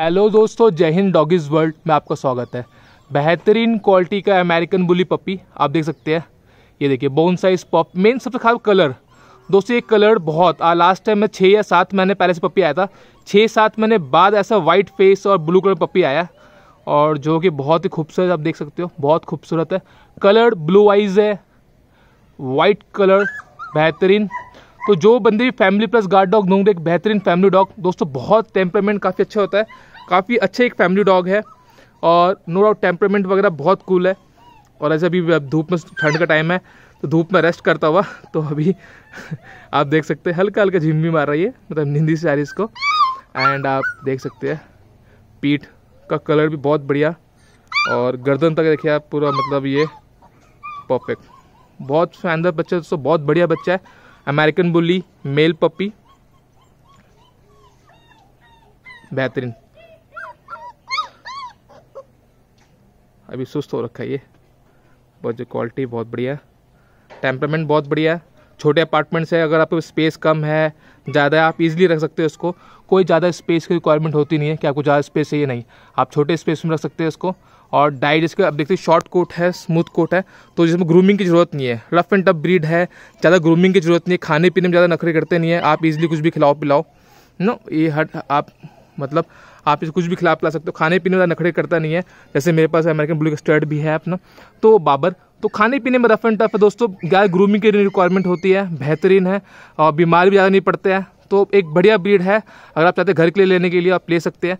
hello दोस्तों जय Hind doggies world में आपका स्वागत है बेहतरीन क्वालिटी का अमेरिकन बुली पपी आप देख सकते हैं ये देखिए बोन साइज पॉप मेन सबसे खास कलर दोस्तों ये कलर बहुत आ लास्ट टाइम में छः या सात महीने पहले से पपी आया था छः सात महीने बाद ऐसा वाइट फेस और ब्लू कलर पपी आया और जो कि बहुत ही खूबसूरत आप देख सकते हो बहुत खूबसूरत है कलर ब्लू आइज़ है वाइट कलर बेहतरीन तो जो बंदे फैमिली प्लस गार्ड डॉग दूंगे एक बेहतरीन फैमिली डॉग दोस्तों बहुत टेम्परामेंट काफ़ी अच्छा होता है काफ़ी अच्छे एक फैमिली डॉग है और नो डाउट टेम्परामेंट वगैरह बहुत कूल है और ऐसे अभी धूप में ठंड का टाइम है तो धूप में रेस्ट करता हुआ तो अभी आप देख सकते हैं हल्का हल्का झिम भी मार रही है मतलब नींदी से आ रही इसको एंड आप देख सकते हैं पीठ का कलर भी बहुत बढ़िया और गर्दन तक देखिए आप पूरा मतलब ये परफेक्ट बहुत शानदार बच्चा दोस्तों बहुत बढ़िया बच्चा है अमेरिकन बुली मेल पपी बेहतरीन अभी सुस्त हो रखा है ये बहुत जो क्वालिटी बहुत बढ़िया टेम्परामेंट बहुत बढ़िया छोटे अपार्टमेंट्स है अगर आपको स्पेस कम है ज़्यादा आप इजीली रख सकते हो इसको कोई ज़्यादा स्पेस की रिक्वायरमेंट होती नहीं है कि आपको ज़्यादा स्पेस है ये नहीं आप छोटे स्पेस में रख सकते हो इसको और डाई जिसको आप देखते हैं शॉर्ट कोट है स्मूथ कोट है तो जिसमें ग्रूमिंग की जरूरत नहीं है रफ एंड टफ ब्रीड है ज़्यादा ग्रूमिंग की जरूरत नहीं है खाने पीने में ज़्यादा नखरे करते नहीं है आप इजिली कुछ भी खिलाओ पिलाओ नो ये हर आप मतलब आप इसे कुछ भी खिला पिला सकते हो खाने पीने में नखरे करता नहीं है जैसे मेरे पास अमेरिकन ब्लू स्टर्ड भी है अपना तो बाबर तो खाने पीने में रफ एंड टफ है दोस्तों गाय ग्रूमिंग की रिक्वायरमेंट होती है बेहतरीन है और बीमार भी ज़्यादा नहीं पड़ते हैं तो एक बढ़िया ब्रीड है अगर आप चाहते हैं घर के लिए लेने के लिए आप ले सकते हैं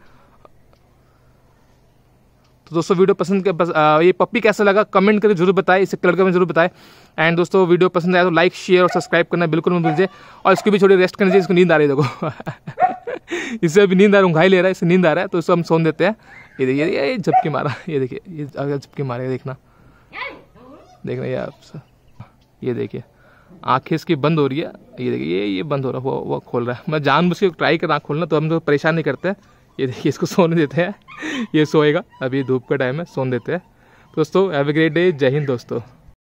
दोस्तों वीडियो पसंद कर, ये पप्पी कैसा लगा कमेंट करके जरूर बताएं इसे कलर करके जरूर बताएं एंड दोस्तों वीडियो पसंद आया तो लाइक शेयर और सब्सक्राइब करना बिल्कुल मत भूलिए और इसको भी छोड़िए रेस्ट करने चाहिए इसको नींद आ रही है देखो इसे अभी नींद आ रहा हूँ घाई ले रहा है इसे नींद आ रहा है तो इसको हम सोन देते हैं ये देखिए ये झपकी मारा ये देखिए ये झपकी मारे देखना देखना ये आप ये देखिए आँखें इसकी बंद हो रही है ये देखिए ये ये बंद हो रहा है वो वो खोल रहा है मैं जान के ट्राई कर रहा खोलना तो हम तो परेशान नहीं करते हैं ये देखिए इसको सोने देते हैं ये सोएगा अभी धूप का टाइम है सोने देते हैं दोस्तों हैव ए ग्रेट डे जय हिंद दोस्तों